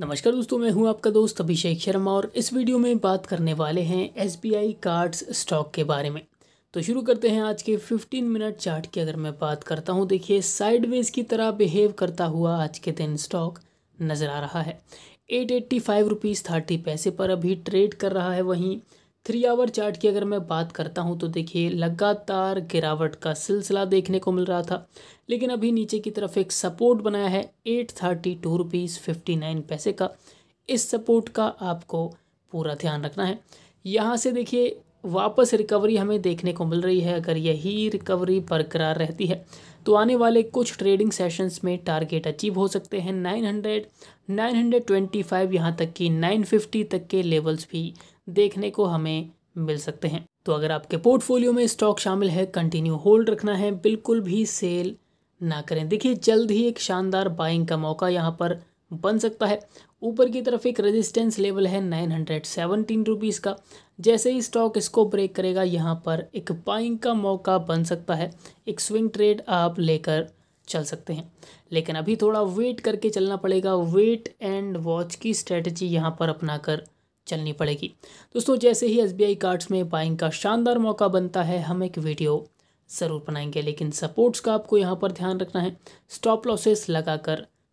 नमस्कार दोस्तों मैं हूं आपका दोस्त अभिषेक शर्मा और इस वीडियो में बात करने वाले हैं एस कार्ड्स स्टॉक के बारे में तो शुरू करते हैं आज के 15 मिनट चार्ट की अगर मैं बात करता हूं देखिए साइडवेज की तरह बिहेव करता हुआ आज के दिन स्टॉक नज़र आ रहा है eight eighty five rupees thirty पैसे पर अभी ट्रेड कर रहा है वहीं थ्री आवर चार्ट की अगर मैं बात करता हूं तो देखिए लगातार गिरावट का सिलसिला देखने को मिल रहा था लेकिन अभी नीचे की तरफ एक सपोर्ट बनाया है eight thirty two rupees fifty nine पैसे का इस सपोर्ट का आपको पूरा ध्यान रखना है यहाँ से देखिए वापस रिकवरी हमें देखने को मिल रही है अगर यही रिकवरी बरकरार रहती है तो आने वाले कुछ ट्रेडिंग सेशंस में टारगेट अचीव हो सकते हैं 900, 925 यहाँ तक कि 950 तक के लेवल्स भी देखने को हमें मिल सकते हैं तो अगर आपके पोर्टफोलियो में स्टॉक शामिल है कंटिन्यू होल्ड रखना है बिल्कुल भी सेल ना करें देखिए जल्द ही एक शानदार बाइंग का मौका यहाँ पर बन सकता है ऊपर की तरफ एक रेजिस्टेंस लेवल है नाइन हंड्रेड सेवनटीन रुपीज़ का जैसे ही स्टॉक इसको ब्रेक करेगा यहाँ पर एक बाइंग का मौका बन सकता है एक स्विंग ट्रेड आप लेकर चल सकते हैं लेकिन अभी थोड़ा वेट करके चलना पड़ेगा वेट एंड वॉच की स्ट्रेटजी यहाँ पर अपना कर चलनी पड़ेगी दोस्तों जैसे ही एस बी कार्ड्स में बाइंग का शानदार मौका बनता है हम एक वीडियो ज़रूर बनाएंगे लेकिन सपोर्ट्स का आपको यहाँ पर ध्यान रखना है स्टॉप लॉसेस लगाकर